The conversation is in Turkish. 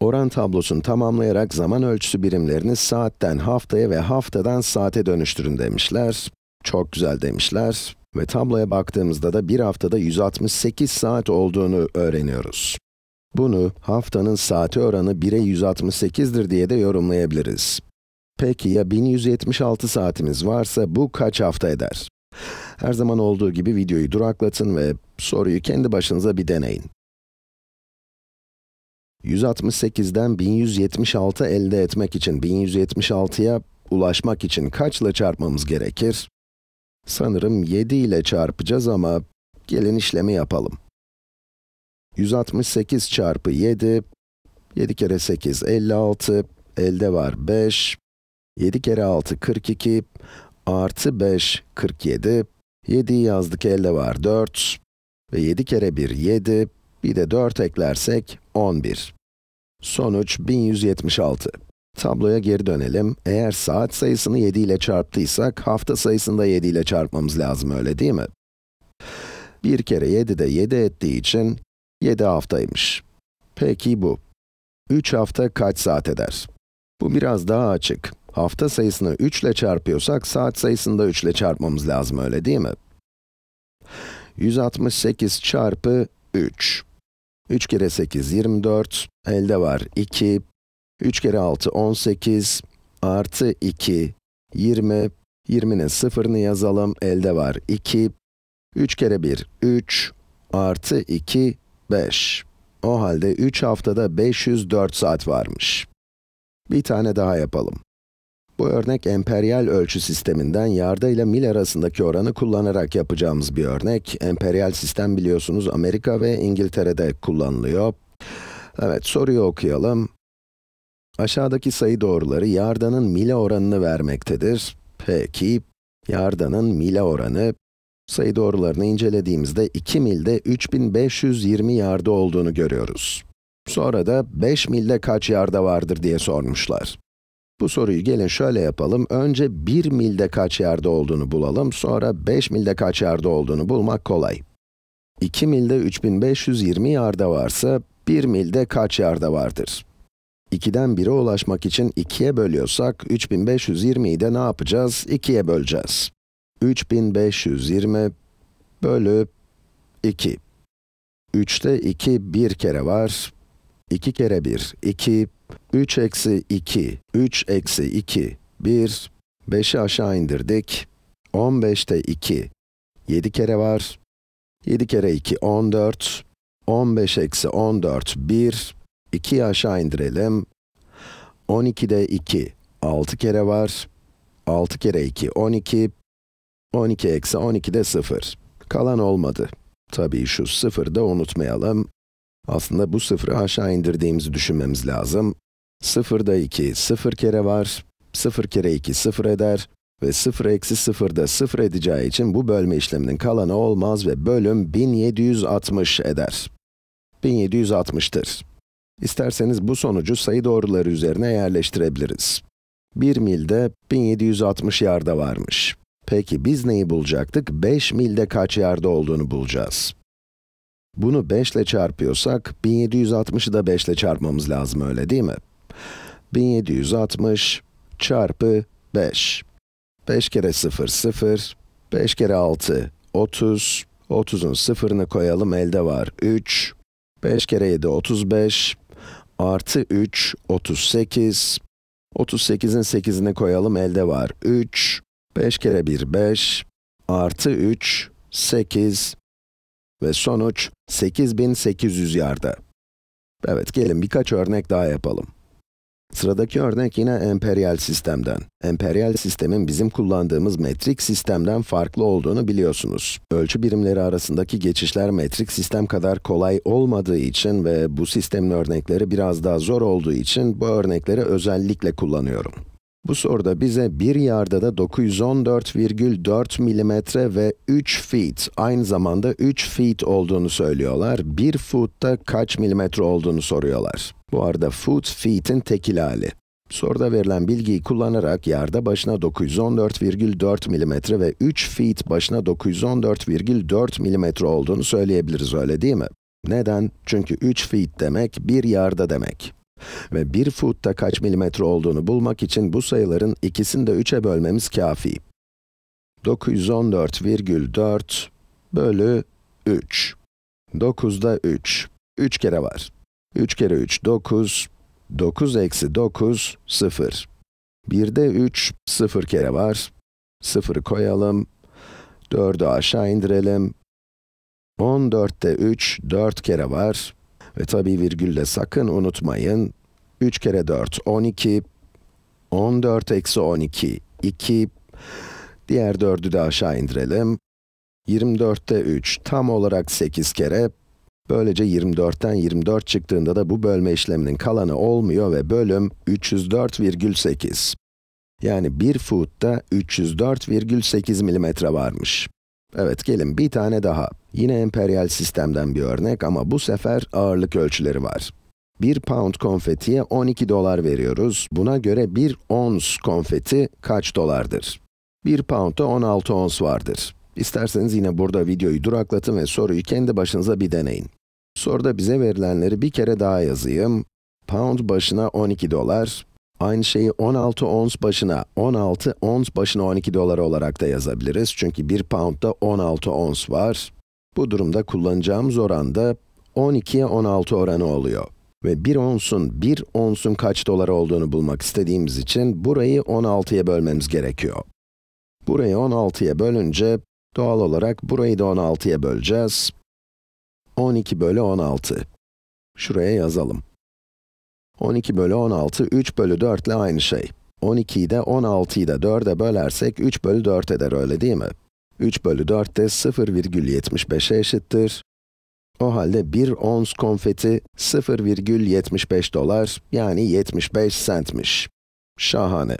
Oran tablosunu tamamlayarak zaman ölçüsü birimlerini saatten haftaya ve haftadan saate dönüştürün demişler. Çok güzel demişler. Ve tabloya baktığımızda da bir haftada 168 saat olduğunu öğreniyoruz. Bunu haftanın saati oranı 1'e 168'dir diye de yorumlayabiliriz. Peki ya 1176 saatimiz varsa bu kaç hafta eder? Her zaman olduğu gibi videoyu duraklatın ve soruyu kendi başınıza bir deneyin. 168'den 1176 elde etmek için, 1176'ya ulaşmak için kaçla çarpmamız gerekir? Sanırım 7 ile çarpacağız ama gelin işlemi yapalım. 168 çarpı 7, 7 kere 8, 56, elde var 5, 7 kere 6, 42, artı 5, 47, 7'yi yazdık elde var 4, ve 7 kere 1, 7, bir de 4 eklersek 11. Sonuç 1176. Tabloya geri dönelim. Eğer saat sayısını 7 ile çarptıysak, hafta sayısını da 7 ile çarpmamız lazım, öyle değil mi? Bir kere 7 de 7 ettiği için 7 haftaymış. Peki bu. 3 hafta kaç saat eder? Bu biraz daha açık. Hafta sayısını 3 ile çarpıyorsak, saat sayısını da 3 ile çarpmamız lazım, öyle değil mi? 168 çarpı 3. 3 kere 8, 24. Elde var 2. 3 kere 6, 18. Artı 2, 20. 20'nin sıfırını yazalım. Elde var 2. 3 kere 1, 3. Artı 2, 5. O halde 3 haftada 504 saat varmış. Bir tane daha yapalım. Bu örnek emperyal ölçü sisteminden yarda ile mil arasındaki oranı kullanarak yapacağımız bir örnek. Emperyal sistem biliyorsunuz Amerika ve İngiltere'de kullanılıyor. Evet, soruyu okuyalım. Aşağıdaki sayı doğruları yardanın mile oranını vermektedir. Peki, yardanın mile oranı, sayı doğrularını incelediğimizde 2 milde 3520 yarda olduğunu görüyoruz. Sonra da 5 milde kaç yarda vardır diye sormuşlar. Bu soruyu gelin şöyle yapalım. Önce 1 milde kaç yerde olduğunu bulalım, sonra 5 milde kaç yerde olduğunu bulmak kolay. 2 milde 3520 yarda varsa, 1 milde kaç yarda vardır? 2'den 1'e ulaşmak için 2'ye bölüyorsak, 3520'yi de ne yapacağız? 2'ye böleceğiz. 3520 bölü 2. 3'te 2 bir kere var. 2 kere 1, 2. 3 eksi 2, 3 eksi 2, 1, 5'i aşağı indirdik. 15'te 2, 7 kere var. 7 kere 2, 14. 15 eksi 14, 1. 2'yi aşağı indirelim. 12'de 2, 6 kere var. 6 kere 2, 12. 12 eksi 12 de 0. Kalan olmadı. Tabii şu 0'ı da unutmayalım. Aslında bu sıfırı aşağı indirdiğimizi düşünmemiz lazım. 0'da 2, 0 kere var, 0 kere 2, 0 eder ve 0 eksi 0 da 0 edeceği için bu bölme işleminin kalanı olmaz ve bölüm 1760 eder. 1760'tır. İsterseniz bu sonucu sayı doğruları üzerine yerleştirebiliriz. 1 milde 1760 yarda varmış. Peki biz neyi bulacaktık? 5 milde kaç yarda olduğunu bulacağız. Bunu 5 ile çarpıyorsak, 1760'ı da 5 ile çarpmamız lazım öyle değil mi? 1760 çarpı 5. 5 kere 0, 0. 5 kere 6, 30. 30'un sıfırını koyalım, elde var 3. 5 kere 7, 35. Artı 3, 38. 38'in 8'ini koyalım, elde var 3. 5 kere 1, 5. Artı 3, 8. Ve sonuç 8800 yarda. Evet, gelin birkaç örnek daha yapalım. Sıradaki örnek yine emperyal sistemden. Emperyal sistemin bizim kullandığımız metrik sistemden farklı olduğunu biliyorsunuz. Ölçü birimleri arasındaki geçişler metrik sistem kadar kolay olmadığı için ve bu sistemin örnekleri biraz daha zor olduğu için bu örnekleri özellikle kullanıyorum. Bu soruda bize bir yarda da 914,4 mm ve 3 feet, aynı zamanda 3 feet olduğunu söylüyorlar. 1 foot'ta kaç milimetre olduğunu soruyorlar. Bu arada foot, feet'in tekil hali. Soruda verilen bilgiyi kullanarak yarda başına 914,4 mm ve 3 feet başına 914,4 mm olduğunu söyleyebiliriz öyle değil mi? Neden? Çünkü 3 feet demek, bir yarda demek. Ve bir footta kaç milimetre olduğunu bulmak için bu sayıların ikisini de 3'e bölmemiz kafi. 914,4 bölü 3. 9'da 3. 3 kere var. 3 kere 3, 9. 9 eksi 9, 0. 1'de 3, 0 kere var. 0'ı koyalım. 4'ü aşağı indirelim. 14'te 3, 4 kere var. Ve tabi virgülle sakın unutmayın. 3 kere 4, 12. 14 eksi 12, 2. Diğer 4'ü de aşağı indirelim. 24'te 3, tam olarak 8 kere. Böylece 24'ten 24 çıktığında da bu bölme işleminin kalanı olmuyor ve bölüm 304,8. Yani bir foot'ta 304,8 milimetre varmış. Evet, gelin bir tane daha. Yine emperyal sistemden bir örnek ama bu sefer ağırlık ölçüleri var. 1 pound konfetiye 12 dolar veriyoruz. Buna göre 1 ons konfeti kaç dolardır? 1 pound'a 16 ons vardır. İsterseniz yine burada videoyu duraklatın ve soruyu kendi başınıza bir deneyin. Soruda bize verilenleri bir kere daha yazayım. Pound başına 12 dolar, Aynı şeyi 16 ons başına, 16 ons başına 12 dolar olarak da yazabiliriz. Çünkü 1 poundda 16 ons var. Bu durumda kullanacağımız oran da 12'ye 16 oranı oluyor. Ve 1 onsun, 1 onsun kaç dolar olduğunu bulmak istediğimiz için burayı 16'ya bölmemiz gerekiyor. Burayı 16'ya bölünce, doğal olarak burayı da 16'ya böleceğiz. 12 bölü 16. Şuraya yazalım. 12 bölü 16, 3 bölü 4 ile aynı şey. 12'yi de 16'yı da 4'e bölersek 3 bölü 4 eder öyle değil mi? 3 bölü 4 de 0,75'e eşittir. O halde 1 ons konfeti 0,75 dolar yani 75 centmiş. Şahane.